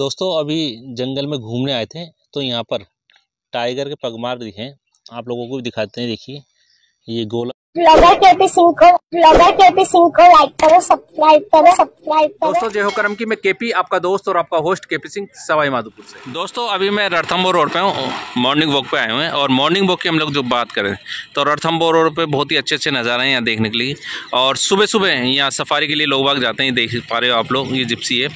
दोस्तों अभी जंगल में घूमने आए थे तो यहाँ पर टाइगर के पगमार दिखे आप लोगों को भी दिखाते हैं देखिए ये गोला ब्लॉगर केपी सिंह को ब्लॉगर केपी सिंह को लाइक करो सब्सक्राइब करो सब्सक्राइब करो दोस्तों जय हो करम की मैं केपी आपका दोस्त और आपका होस्ट केपी सिंह सवाई माधोपुर से दोस्तों अभी मैं रणथम्बोर रोड पे हूँ मॉर्निंग वॉक पे आए हुए हैं और मॉर्निंग वॉक की हम लोग जो बात करें तो रणथम्बोर रोड पे बहुत ही अच्छे अच्छे नज़ारे हैं यहाँ देखने के लिए और सुबह सुबह यहाँ सफारी के लिए लोग बाग जाते हैं देख पा रहे हो आप लोग ये जिप्सी है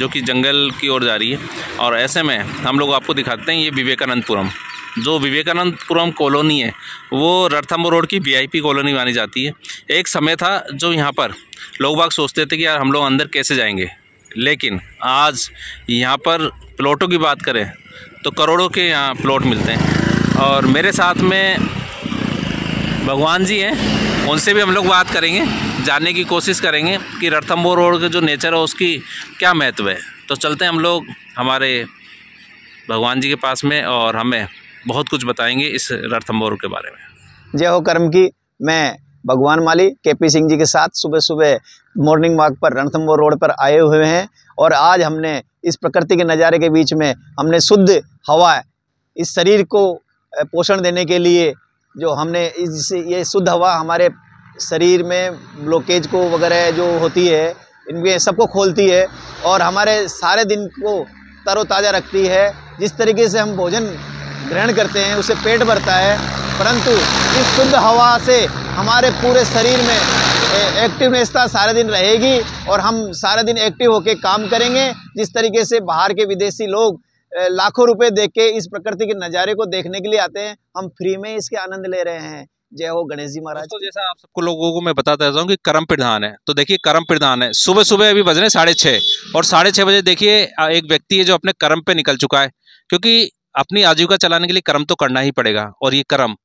जो कि जंगल की ओर जा रही है और ऐसे में हम लोग आपको दिखाते हैं ये विवेकानंदपुरम जो विवेकानंदपुरम कॉलोनी है वो रथम्बो रोड की वीआईपी कॉलोनी मानी जाती है एक समय था जो यहाँ पर लोग बाग सोचते थे कि यार हम लोग अंदर कैसे जाएंगे लेकिन आज यहाँ पर प्लॉटों की बात करें तो करोड़ों के यहाँ प्लॉट मिलते हैं और मेरे साथ में भगवान जी हैं उनसे भी हम लोग बात करेंगे जानने की कोशिश करेंगे कि रथम्बो रोड का जो नेचर है उसकी क्या महत्व है तो चलते हैं हम लोग हमारे भगवान जी के पास में और हमें बहुत कुछ बताएंगे इस रणथम्बोर के बारे में जय हो कर्म की मैं भगवान माली के पी सिंह जी के साथ सुबह सुबह मॉर्निंग वॉक पर रणथम्बोर रोड पर आए हुए हैं और आज हमने इस प्रकृति के नज़ारे के बीच में हमने शुद्ध हवा इस शरीर को पोषण देने के लिए जो हमने इस ये शुद्ध हवा हमारे शरीर में ब्लॉकेज को वगैरह जो होती है इनके सबको खोलती है और हमारे सारे दिन को तरोताज़ा रखती है जिस तरीके से हम भोजन ग्रहण करते हैं उससे पेट भरता है परंतु इस शुद्ध हवा से हमारे पूरे शरीर में था सारे दिन रहेगी और हम सारे दिन एक्टिव होकर काम करेंगे जिस तरीके से बाहर के विदेशी लोग लाखों रुपए दे के इस प्रकृति के नज़ारे को देखने के लिए आते हैं हम फ्री में इसके आनंद ले रहे हैं जय हो गणेश जी महाराज तो जैसा आप सबको लोगों को मैं बताता रहता हूँ कि कर्म प्रधान है तो देखिए कर्म प्रधान है सुबह सुबह अभी बज रहे साढ़े छः और साढ़े छः बजे देखिए एक व्यक्ति है जो अपने कर्म पे निकल चुका है क्योंकि अपनी आजीविका चलाने के लिए कर्म तो करना ही पड़ेगा और ये कर्म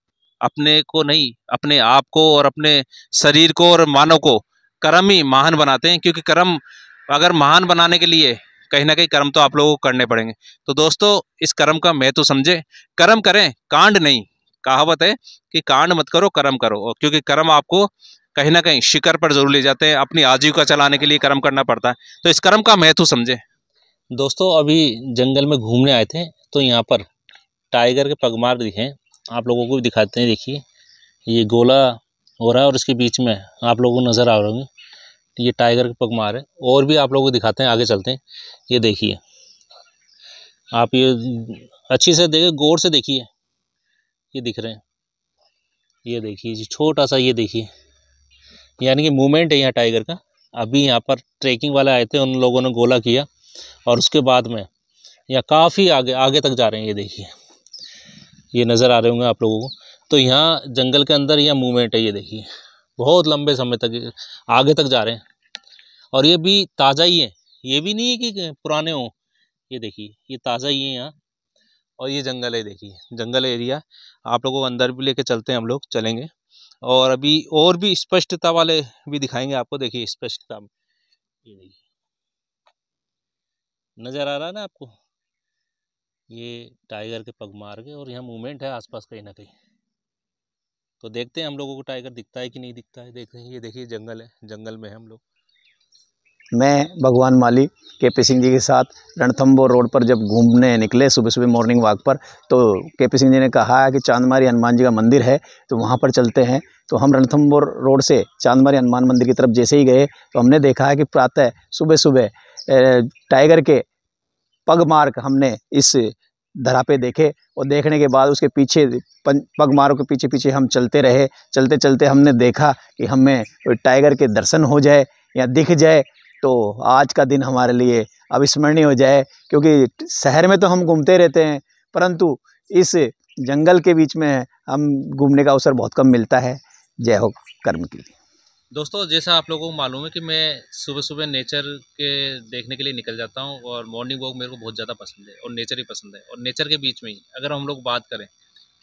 अपने को नहीं अपने आप को और अपने शरीर को और मानव को कर्म ही महान बनाते हैं क्योंकि कर्म अगर महान बनाने के लिए कहीं ना कहीं कर्म तो आप लोगों को करने पड़ेंगे तो दोस्तों इस कर्म का महत्व तो समझे कर्म करें कांड नहीं कहावत है कि कांड मत करो कर्म करो क्योंकि कर्म आपको कहीं ना कहीं शिखर पर जरूर ले जाते हैं अपनी आजीविका चलाने के लिए कर्म करना पड़ता है तो इस कर्म का महत्व तो समझे दोस्तों अभी जंगल में घूमने आए थे तो यहाँ पर टाइगर के पगमार दिखे आप लोगों को भी दिखाते हैं देखिए ये गोला हो रहा है और इसके बीच में आप लोगों को नज़र आ रहे होंगे ये टाइगर के पगमार है और भी आप लोगों को दिखाते हैं आगे चलते हैं ये देखिए आप ये अच्छी से देखिए गौर से देखिए ये दिख रहे हैं ये देखिए जी छोटा सा ये देखिए यानी कि मूवमेंट है यहाँ टाइगर का अभी यहाँ पर ट्रैकिंग वाले आए थे उन लोगों ने गोला किया और उसके बाद में यहाँ काफ़ी आगे आगे तक जा रहे हैं ये देखिए ये नज़र आ रहे होंगे आप लोगों को तो यहाँ जंगल के अंदर यह मूवमेंट है ये देखिए बहुत लंबे समय तक आगे तक जा रहे हैं और ये भी ताज़ा ही है ये भी नहीं है कि पुराने हों ये देखिए ये ताज़ा ही है यहाँ और ये जंगल है देखिए जंगल एरिया आप लोगों को अंदर भी लेके चलते हैं हम लोग चलेंगे और अभी और भी स्पष्टता वाले भी दिखाएंगे आपको देखिए स्पष्टता ये देखिए नज़र आ रहा है ना आपको ये टाइगर के पग मार गए और यहाँ मूवमेंट है आसपास कहीं ना कहीं तो देखते हैं हम लोगों को टाइगर दिखता है कि नहीं दिखता है देखते हैं ये देखिए जंगल है जंगल में है हम लोग मैं भगवान माली के पी सिंह जी के साथ रणथम्बोर रोड पर जब घूमने निकले सुबह सुबह मॉर्निंग वॉक पर तो के पी सिंह जी ने कहा है कि चांदमारी हनुमान जी का मंदिर है तो वहाँ पर चलते हैं तो हम रणथम्बोर रोड से चांदमारी हनुमान मंदिर की तरफ जैसे ही गए तो हमने देखा है कि प्रातः सुबह सुबह टाइगर के पग मार्क हमने इस धरा पे देखे और देखने के बाद उसके पीछे पग मारों के पीछे पीछे हम चलते रहे चलते चलते हमने देखा कि हमें टाइगर के दर्शन हो जाए या दिख जाए तो आज का दिन हमारे लिए अविस्मरणीय हो जाए क्योंकि शहर में तो हम घूमते रहते हैं परंतु इस जंगल के बीच में हम घूमने का अवसर बहुत कम मिलता है जय हो कर्म के लिए दोस्तों जैसा आप लोगों को मालूम है कि मैं सुबह सुबह नेचर के देखने के लिए निकल जाता हूँ और मॉर्निंग वॉक मेरे को बहुत ज़्यादा पसंद है और नेचर ही पसंद है और नेचर के बीच में ही अगर हम लोग बात करें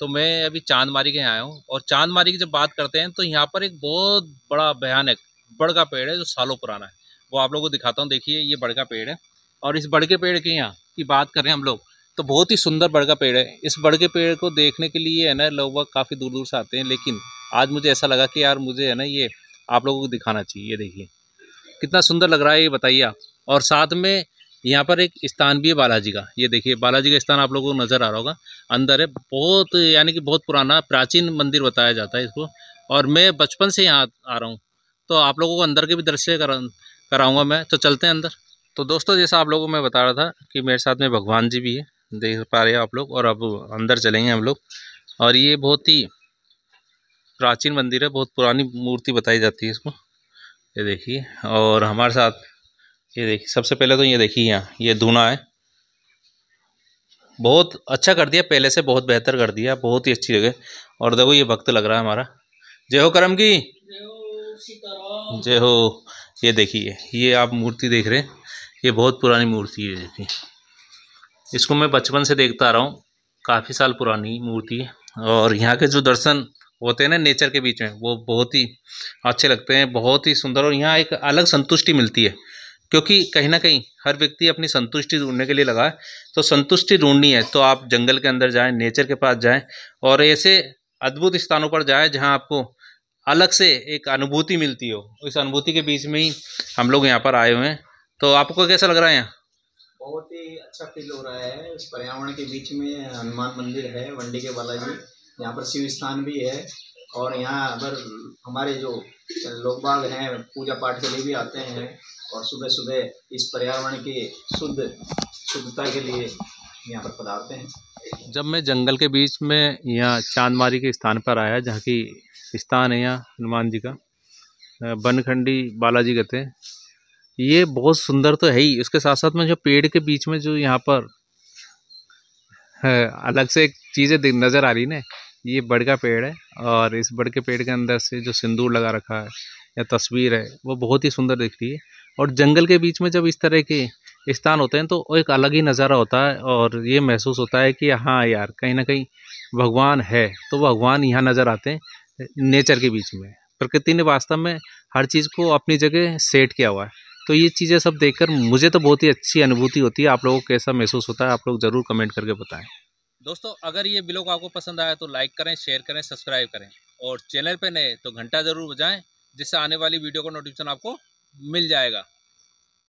तो मैं अभी चांद मारी के आया हूँ और चांद मारी की जब बात करते हैं तो यहाँ पर एक बहुत बड़ा भयानक बड़ का पेड़ है जो सालों पुराना है वो आप लोग को दिखाता हूँ देखिए ये बड़ का पेड़ है और इस बड़ के पेड़ के यहाँ की बात करें हम लोग तो बहुत ही सुंदर बड़ का पेड़ है इस बड़ के पेड़ को देखने के लिए है ना लोग काफ़ी दूर दूर से आते हैं लेकिन आज मुझे ऐसा लगा कि यार मुझे है ना ये आप लोगों को दिखाना चाहिए ये देखिए कितना सुंदर लग रहा है ये बताइए आप और साथ में यहाँ पर एक स्थान भी है बालाजी का ये देखिए बालाजी का स्थान आप लोगों को नज़र आ रहा होगा अंदर है बहुत यानी कि बहुत पुराना प्राचीन मंदिर बताया जाता है इसको और मैं बचपन से यहाँ आ रहा हूँ तो आप लोगों को अंदर के भी दृश्य कराऊँगा मैं तो चलते हैं अंदर तो दोस्तों जैसा आप लोगों को मैं बता रहा था कि मेरे साथ में भगवान जी भी है देख पा रहे हो आप लोग और अब अंदर चलेंगे हम लोग और ये बहुत ही प्राचीन मंदिर है बहुत पुरानी मूर्ति बताई जाती है इसको ये देखिए और हमारे साथ ये देखिए सबसे पहले तो ये देखिए यहाँ ये धुना है बहुत अच्छा कर दिया पहले से बहुत बेहतर कर दिया बहुत ही अच्छी जगह और देखो ये भक्त लग रहा है हमारा जय हो करम की जय हो ये देखिए ये आप मूर्ति देख रहे हैं ये बहुत पुरानी मूर्ति है देखिए इसको मैं बचपन से देखता आ रहा हूँ काफ़ी साल पुरानी मूर्ति है और यहाँ के जो दर्शन होते हैं ना नेचर के बीच में वो बहुत ही अच्छे लगते हैं बहुत ही सुंदर और यहाँ एक अलग संतुष्टि मिलती है क्योंकि कहीं ना कहीं हर व्यक्ति अपनी संतुष्टि ढूंढने के लिए लगा है तो संतुष्टि ढूंढनी है तो आप जंगल के अंदर जाएं नेचर के पास जाएं और ऐसे अद्भुत स्थानों पर जाएं जहां आपको अलग से एक अनुभूति मिलती हो इस अनुभूति के बीच में ही हम लोग यहाँ पर आए हुए हैं तो आपको कैसा लग रहा है यहाँ बहुत ही अच्छा फील हो रहा है इस पर्यावरण के बीच में हनुमान मंदिर है वंडी के बालाजी यहाँ पर शिव स्थान भी है और यहाँ अगर हमारे जो लोग बाग हैं पूजा पाठ के लिए भी आते हैं और सुबह सुबह इस पर्यावरण की शुद्ध शुद्धता के लिए यहाँ पर पधारते हैं जब मैं जंगल के बीच में यहाँ चांदमारी के स्थान पर आया जहाँ की स्थान है यहाँ हनुमान जी का बनखंडी बालाजी कहते हैं ये बहुत सुंदर तो है ही उसके साथ साथ में जो पेड़ के बीच में जो यहाँ पर अलग से एक चीज़ें नज़र आ रही ना ये बड़ का पेड़ है और इस बड़ के पेड़ के अंदर से जो सिंदूर लगा रखा है या तस्वीर है वो बहुत ही सुंदर दिख रही है और जंगल के बीच में जब इस तरह के स्थान होते हैं तो एक अलग ही नज़ारा होता है और ये महसूस होता है कि हाँ यार कहीं ना कहीं भगवान है तो भगवान यहाँ नज़र आते हैं नेचर के बीच में प्रकृति ने वास्तव में हर चीज़ को अपनी जगह सेट किया हुआ है तो ये चीज़ें सब देखकर मुझे तो बहुत ही अच्छी अनुभूति होती है आप लोगों को कैसा महसूस होता है आप लोग ज़रूर कमेंट करके बताएं दोस्तों अगर ये ब्लॉग आपको पसंद आया तो लाइक करें शेयर करें सब्सक्राइब करें और चैनल पर नए तो घंटा ज़रूर बजाएँ जिससे आने वाली वीडियो का नोटिफिकेशन आपको मिल जाएगा